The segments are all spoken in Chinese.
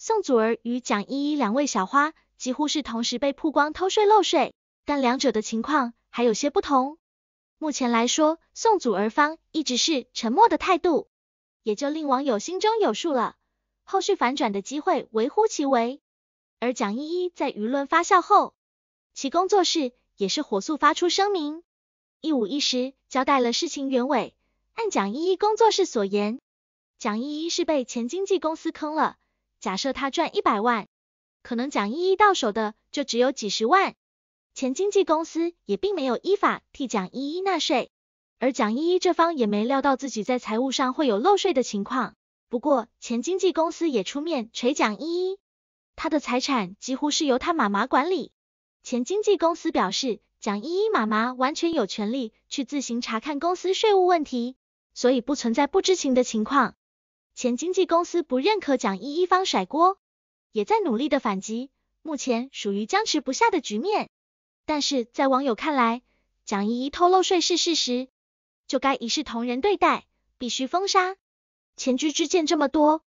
宋祖儿与蒋依依两位小花几乎是同时被曝光偷税漏税，但两者的情况还有些不同。目前来说，宋祖儿方一直是沉默的态度，也就令网友心中有数了，后续反转的机会微乎其微。而蒋依依在舆论发酵后，其工作室也是火速发出声明，一五一十交代了事情原委。按蒋依依工作室所言，蒋依依是被前经纪公司坑了。假设他赚一百万，可能蒋依依到手的就只有几十万。前经纪公司也并没有依法替蒋依依纳税，而蒋依依这方也没料到自己在财务上会有漏税的情况。不过前经纪公司也出面锤蒋依依，她的财产几乎是由她妈妈管理。前经纪公司表示，蒋依依妈妈完全有权利去自行查看公司税务问题，所以不存在不知情的情况。前经纪公司不认可蒋依依方甩锅，也在努力的反击，目前属于僵持不下的局面。但是在网友看来，蒋依依偷漏税是事实，就该一视同仁对待，必须封杀。前车之鉴这么多，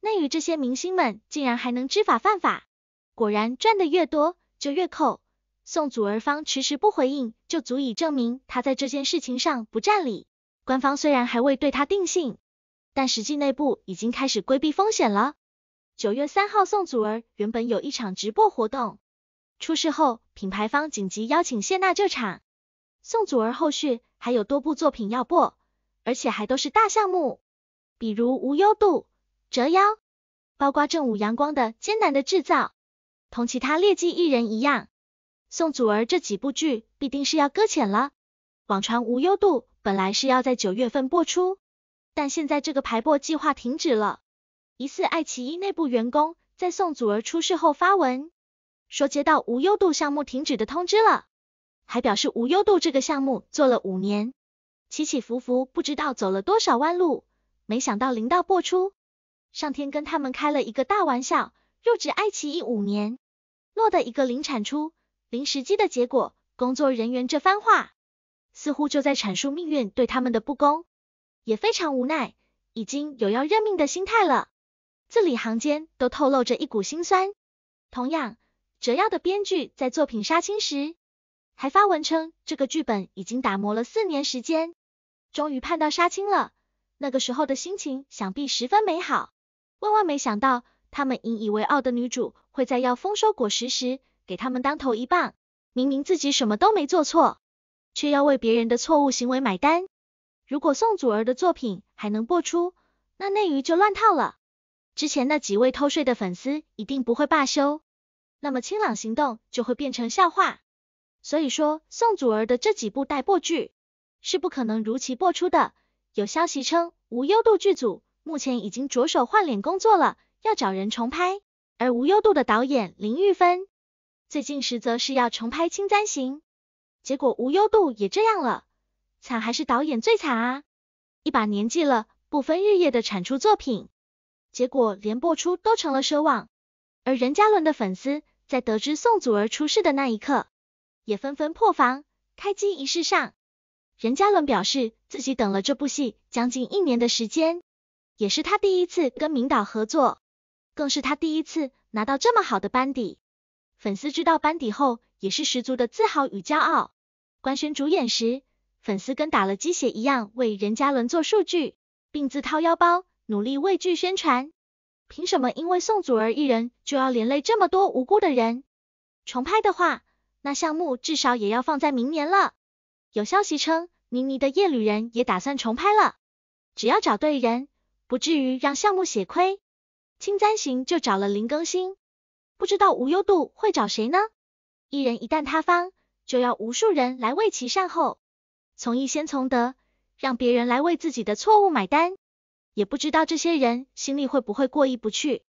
内娱这些明星们竟然还能知法犯法，果然赚的越多就越扣。宋祖儿方迟迟不回应，就足以证明她在这件事情上不占理。官方虽然还未对她定性。但实际内部已经开始规避风险了。九月三号，宋祖儿原本有一场直播活动，出事后，品牌方紧急邀请谢娜救场。宋祖儿后续还有多部作品要播，而且还都是大项目，比如《无忧渡》、《折腰》，包括正午阳光的《艰难的制造》。同其他劣迹艺人一样，宋祖儿这几部剧必定是要搁浅了。网传《无忧渡》本来是要在九月份播出。但现在这个排播计划停止了。疑似爱奇艺内部员工在宋祖儿出事后发文，说接到无忧度项目停止的通知了，还表示无忧度这个项目做了五年，起起伏伏不知道走了多少弯路，没想到零到播出，上天跟他们开了一个大玩笑。入职爱奇艺五年，落得一个零产出、零时机的结果。工作人员这番话，似乎就在阐述命运对他们的不公。也非常无奈，已经有要认命的心态了，字里行间都透露着一股心酸。同样，折腰的编剧在作品杀青时，还发文称这个剧本已经打磨了四年时间，终于盼到杀青了，那个时候的心情想必十分美好。万万没想到，他们引以为傲的女主会在要丰收果实时给他们当头一棒，明明自己什么都没做错，却要为别人的错误行为买单。如果宋祖儿的作品还能播出，那内娱就乱套了。之前那几位偷税的粉丝一定不会罢休，那么清朗行动就会变成笑话。所以说，宋祖儿的这几部待播剧是不可能如期播出的。有消息称，无忧度剧组目前已经着手换脸工作了，要找人重拍。而无忧度的导演林玉芬，最近实则是要重拍《青簪行》，结果无忧度也这样了。惨还是导演最惨啊，一把年纪了，不分日夜的产出作品，结果连播出都成了奢望。而任嘉伦的粉丝在得知宋祖儿出事的那一刻，也纷纷破防。开机仪式上，任嘉伦表示自己等了这部戏将近一年的时间，也是他第一次跟明导合作，更是他第一次拿到这么好的班底。粉丝知道班底后，也是十足的自豪与骄傲。官宣主演时。粉丝跟打了鸡血一样为任嘉伦做数据，并自掏腰包努力为剧宣传。凭什么因为宋祖儿一人就要连累这么多无辜的人？重拍的话，那项目至少也要放在明年了。有消息称，倪妮的夜旅人也打算重拍了，只要找对人，不至于让项目血亏。青簪行就找了林更新，不知道无忧渡会找谁呢？一人一旦塌方，就要无数人来为其善后。从一先从德，让别人来为自己的错误买单，也不知道这些人心里会不会过意不去。